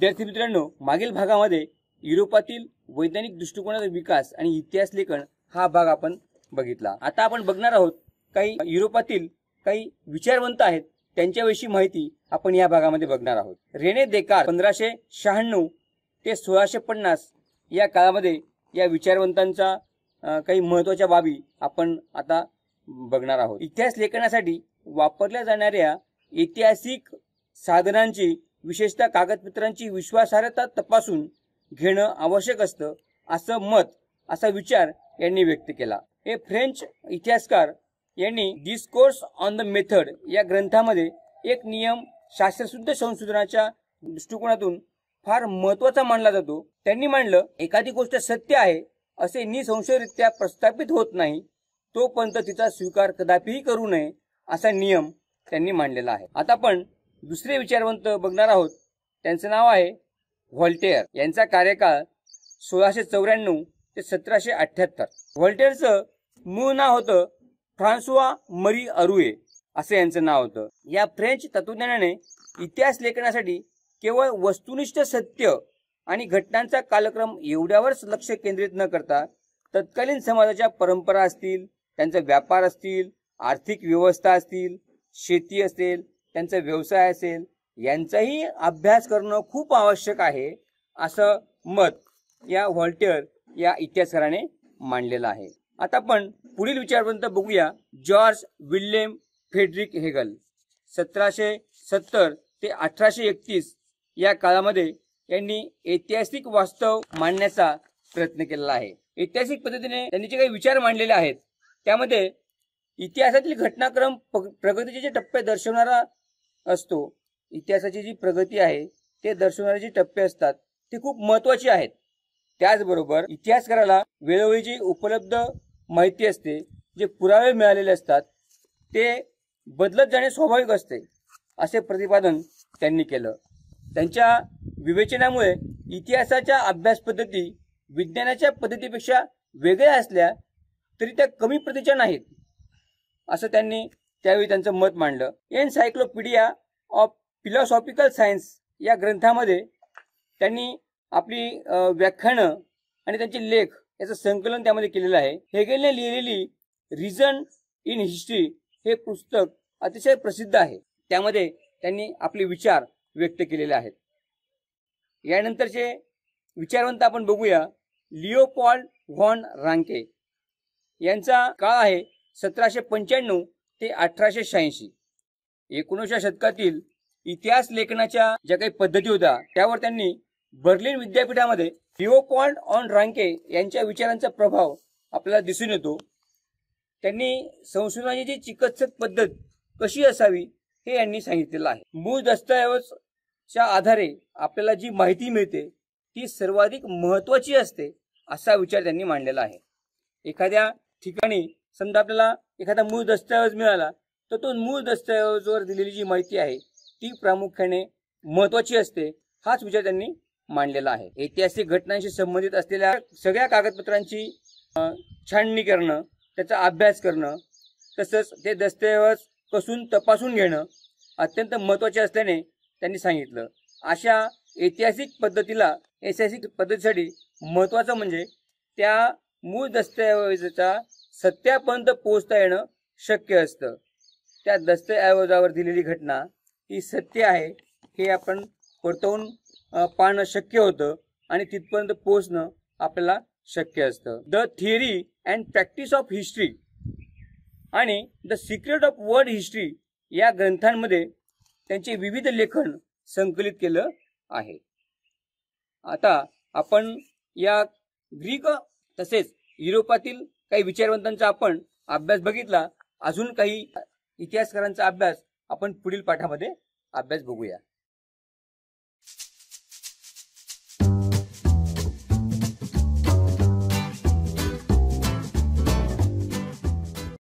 विद्यार्थी मित्रांनो मागील भागामध्ये युरोपातील वैज्ञानिक दृष्टिकोनाचा विकास आणि इतिहास लेखन हा भाग आपण बघितला आता आपण बघणार आहोत काही युरोपातील काही विचारवंत आहेत त्यांच्याविषयी माहिती आपण या भागामध्ये बघणार आहोत रेने देकार पंधराशे शहाण्णव ते सोळाशे पन्नास या काळामध्ये या विचारवंतांचा काही महत्वाच्या बाबी आपण आता बघणार आहोत इतिहास लेखनासाठी वापरल्या जाणाऱ्या ऐतिहासिक साधनांची विशेषतः कागदपत्रांची विश्वासार्हता तपासून घेणं आवश्यक असतं असं मत असा विचार यांनी व्यक्त केला हे फ्रेंच इतिहासकार यांनी डिस्कोर्स ऑन द मेथड या ग्रंथामध्ये एक नियम शास्त्रशुद्ध संशोधनाच्या दृष्टिकोनातून फार महत्वाचा मानला जातो त्यांनी मांडलं एखादी गोष्ट सत्य आहे असे निसंशयरित्या प्रस्थापित होत नाही तोपर्यंत तिचा स्वीकार कदापिही करू नये असा नियम त्यांनी मांडलेला आहे आता पण दुसरे विचारवंत बघणार आहोत त्यांचं नाव आहे व्हॉल्टेअर यांचा कार्यकाळ सोळाशे चौऱ्याण्णव ते सतराशे अठ्याहत्तर व्हॉल्टेअरचं मूळ नाव होतं फ्रान्सुआ मरी अरुए असं यांचं नाव होतं या फ्रेंच तत्वज्ञानाने इतिहास लेखनासाठी केवळ वस्तुनिष्ठ सत्य आणि घटनांचा कालक्रम एवढ्यावरच लक्ष केंद्रित न करता तत्कालीन समाजाच्या परंपरा असतील त्यांचा व्यापार असतील आर्थिक व्यवस्था असतील शेती असेल त्यांचा व्यवसाय असेल यांचाही अभ्यास करणं खूप आवश्यक आहे असं मत या व्हॉल्टेअर या इतिहासकाराने मांडलेलं आहे आता आपण पुढील विचारपर्यंत बघूया जॉर्ज विल्यम फेडरिक हेगल सतराशे सत्तर ते अठराशे एकतीस या काळामध्ये यांनी ऐतिहासिक वास्तव मांडण्याचा प्रयत्न केलेला आहे ऐतिहासिक पद्धतीने त्यांनी जे काही विचार मांडलेले आहेत त्यामध्ये इतिहासातील घटनाक्रम प्रगतीचे जे टप्पे दर्शवणारा असतो इतिहासाची जी प्रगती आहे ते दर्शवणारे जे टप्पे असतात ते खूप महत्वाचे आहेत त्याचबरोबर इतिहासकाराला वेळोवेळी जी उपलब्ध माहिती असते जे पुरावे मिळालेले असतात ते बदलत जाणे स्वाभाविक असते असे प्रतिपादन त्यांनी केलं त्यांच्या विवेचनामुळे इतिहासाच्या अभ्यास पद्धती विज्ञानाच्या पद्धतीपेक्षा वेगळ्या असल्या तरी त्या कमी प्रतीच्या नाहीत असं त्यांनी त्यावेळी त्यांचं मत मांडलं एनसायक्लोपीडिया ऑफ फिलॉसॉफिकल सायन्स या ग्रंथामध्ये त्यांनी आपली व्याख्यानं आणि त्यांचे लेख याचं संकलन त्यामध्ये केलेलं आहे हेगेलने लिहिलेली रिझन इन हिस्ट्री हे पुस्तक अतिशय प्रसिद्ध आहे त्यामध्ये त्यांनी आपले विचार व्यक्त केलेले आहेत यानंतरचे विचारवंत आपण बघूया लिओपॉल व्हॉन रांके यांचा काळ आहे सतराशे पंच्याण्णव ते अठराशे शहाऐंशी एकोणीसव्या शतकातील इतिहास लेखनाच्या ज्या काही पद्धती होत्या त्यावर त्यांनी बर्लिन विद्यापीठामध्ये हिओ ऑन रांके यांच्या विचारांचा प्रभाव आपल्याला दिसून येतो त्यांनी संशोधनाची जी चिकित्सक पद्धत कशी असावी हे यांनी सांगितलेलं आहे मूळ दस्तऐवजच्या आधारे आपल्याला जी माहिती मिळते ती सर्वाधिक महत्वाची असते असा विचार त्यांनी मांडलेला आहे एखाद्या ठिकाणी समजा आपल्याला एखादा मूळ दस्तऐवज मिळाला तर तो मूळ दस्तऐवजवर दिलेली जी माहिती आहे ती प्रामुख्याने महत्वाची असते हाच विचार त्यांनी मांडलेला आहे ऐतिहासिक घटनांशी संबंधित असलेल्या सगळ्या कागदपत्रांची छाननी करणं त्याचा अभ्यास करणं तसंच ते दस्तऐवज कसून तपासून घेणं अत्यंत महत्त्वाचे असल्याने त्यांनी सांगितलं अशा ऐतिहासिक पद्धतीला ऐतिहासिक पद्धतीसाठी महत्त्वाचं म्हणजे त्या मूळ दस्तऐवजाचा सत्यापर्यंत पोहोचता येणं शक्य असतं त्या दस्तऐवजावर दिलेली घटना ही सत्य आहे हे आपण परतवून पाहणं शक्य होतं आणि तिथपर्यंत पोहोचणं आपल्याला शक्य असतं the theory and practice of history आणि the secret of world history या ग्रंथांमध्ये त्यांचे विविध लेखन संकलित केलं आहे आता आपण या ग्रीक तसेच युरोपातील काही विचारवंतांचा आपण अभ्यास बघितला अजून काही इतिहासकारांचा अभ्यास आपण पुढील पाठामध्ये अभ्यास बघूया